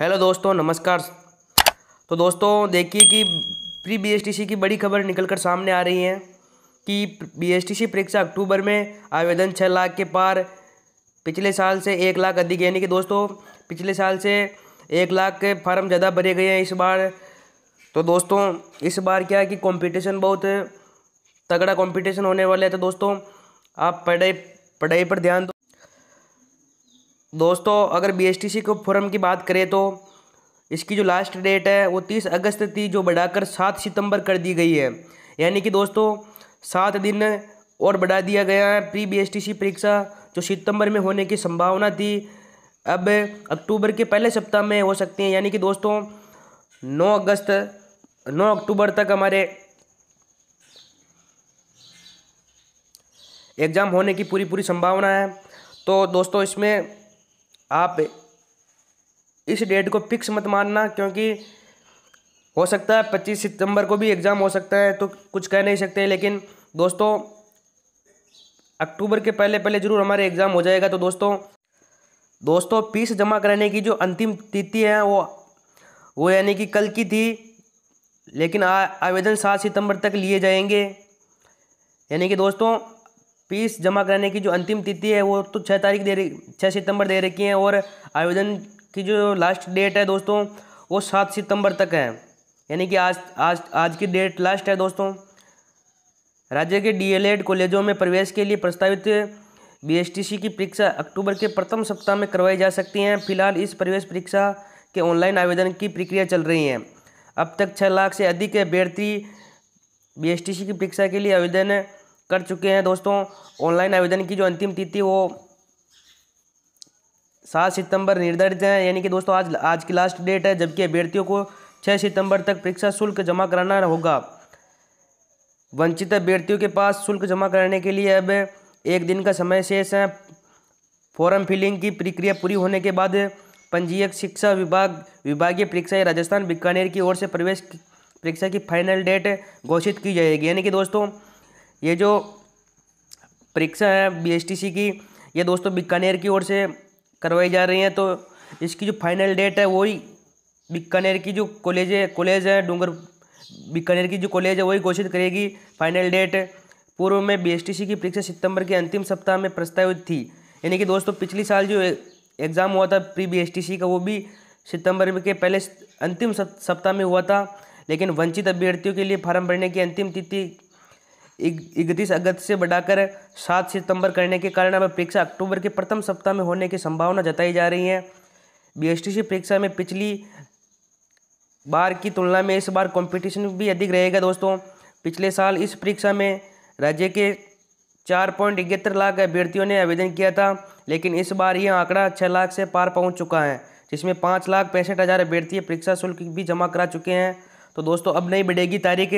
hello दोस्तों नमस्कार तो दोस्तों देखिए कि प्री बीएसटीसी की बड़ी खबर निकलकर सामने आ रही है कि बीएसटीसी परीक्षा अक्टूबर में आवेदन छः लाख के पार पिछले साल से एक लाख अधिक यानी कि दोस्तों पिछले साल से एक लाख के फार्म ज़्यादा भरे गए हैं इस बार तो दोस्तों इस बार क्या है कि कंपटीशन बहुत तगड़ा कंपटीशन होने वाला है तो दोस्तों आप पढ़ाई पढ़ाई पर ध्यान दो दोस्तों अगर बी एस टी सी के फॉर्म की बात करें तो इसकी जो लास्ट डेट है वो तीस अगस्त थी जो बढ़ाकर सात सितंबर कर दी गई है यानी कि दोस्तों सात दिन और बढ़ा दिया गया है प्री बीएसटीसी परीक्षा जो सितंबर में होने की संभावना थी अब अक्टूबर के पहले सप्ताह में हो सकती हैं यानी कि दोस्तों नौ अगस्त नौ अक्टूबर तक हमारे एग्ज़ाम होने की पूरी पूरी संभावना है तो दोस्तों इसमें आप इस डेट को फिक्स मत मानना क्योंकि हो सकता है पच्चीस सितंबर को भी एग्ज़ाम हो सकता है तो कुछ कह नहीं सकते लेकिन दोस्तों अक्टूबर के पहले पहले ज़रूर हमारे एग्ज़ाम हो जाएगा तो दोस्तों दोस्तों फीस जमा कराने की जो अंतिम तिथि है वो वो यानी कि कल की थी लेकिन आवेदन सात सितंबर तक लिए जाएंगे यानी कि दोस्तों फीस जमा कराने की जो अंतिम तिथि है वो तो छः तारीख दे रही छः सितंबर दे रखी है और आवेदन की जो लास्ट डेट है दोस्तों वो सात सितंबर तक है यानी कि आज आज आज की डेट लास्ट है दोस्तों राज्य के डीएलएड कॉलेजों में प्रवेश के लिए प्रस्तावित बीएसटीसी की परीक्षा अक्टूबर के प्रथम सप्ताह में करवाई जा सकती हैं फिलहाल इस प्रवेश परीक्षा के ऑनलाइन आवेदन की प्रक्रिया चल रही है अब तक छः लाख से अधिक अभ्यर्थी बी की परीक्षा के लिए आवेदन कर चुके हैं दोस्तों ऑनलाइन आवेदन की जो अंतिम तिथि वो सात सितंबर निर्धारित है यानी कि दोस्तों आज आज की लास्ट डेट है जबकि अभ्यर्थियों को छः सितंबर तक परीक्षा शुल्क जमा कराना होगा वंचित अभ्यर्थियों के पास शुल्क जमा कराने के लिए अब एक दिन का समय शेष है फॉर्म फिलिंग की प्रक्रिया पूरी होने के बाद पंजीयक शिक्षा विभाग विभागीय परीक्षा राजस्थान बीकानेर की ओर से प्रवेश परीक्षा की फाइनल डेट घोषित की जाएगी यानी कि दोस्तों ये जो परीक्षा है बीएसटीसी की ये दोस्तों बीकानेर की ओर से करवाई जा रही है तो इसकी जो फाइनल डेट है वही बीकानेर की जो कॉलेज है कॉलेज है डूंगर बीकानेर की जो कॉलेज है वही घोषित करेगी फाइनल डेट पूर्व में बीएसटीसी की परीक्षा सितंबर के अंतिम सप्ताह में प्रस्तावित थी यानी कि दोस्तों पिछली साल जो एग्ज़ाम हुआ था प्री बीएसटीसी का वो भी सितंबर के पहले अंतिम सप्ताह में हुआ था लेकिन वंचित अभ्यर्थियों के लिए फार्म भरने की अंतिम तिथि इकतीस अगस्त से बढ़ाकर सात सितंबर करने के कारण अब परीक्षा अक्टूबर के प्रथम सप्ताह में होने की संभावना जताई जा रही है बीएसटीसी परीक्षा में पिछली बार की तुलना में इस बार कंपटीशन भी अधिक रहेगा दोस्तों पिछले साल इस परीक्षा में राज्य के चार पॉइंट इकहत्तर लाख अभ्यर्थियों ने आवेदन किया था लेकिन इस बार यह आंकड़ा छः लाख से पार पहुंच चुका है जिसमें पाँच लाख पैंसठ हज़ार अभ्यर्थी परीक्षा शुल्क भी जमा करा चुके हैं तो दोस्तों अब नहीं बढ़ेगी तारीख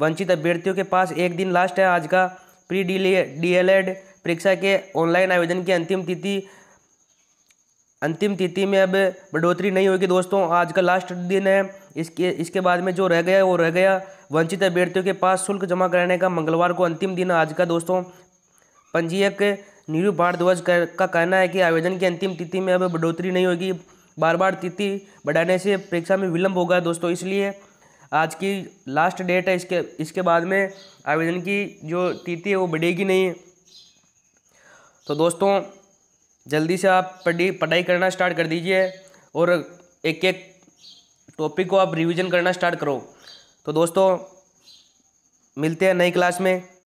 वंचित अभ्यर्थियों के पास एक दिन लास्ट है आज का प्री डी एल परीक्षा के ऑनलाइन आवेदन की अंतिम तिथि अंतिम तिथि में अब बढ़ोतरी नहीं होगी दोस्तों आज का लास्ट दिन है इसके इसके बाद में जो रह गया वो रह गया वंचित अभ्यर्थियों के पास शुल्क जमा कराने का मंगलवार को अंतिम दिन आज का दोस्तों पंजीयक नीरू भारद्वाज का कहना है कि आवेदन की अंतिम तिथि में अब बढ़ोतरी नहीं होगी बार बार तिथि बढ़ाने से परीक्षा में विलंब होगा दोस्तों इसलिए आज की लास्ट डेट है इसके इसके बाद में आवेदन की जो तिथि है वो बढ़ेगी नहीं तो दोस्तों जल्दी से आप पढ़ी पढ़ाई करना स्टार्ट कर दीजिए और एक एक टॉपिक को आप रिवीजन करना स्टार्ट करो तो दोस्तों मिलते हैं नई क्लास में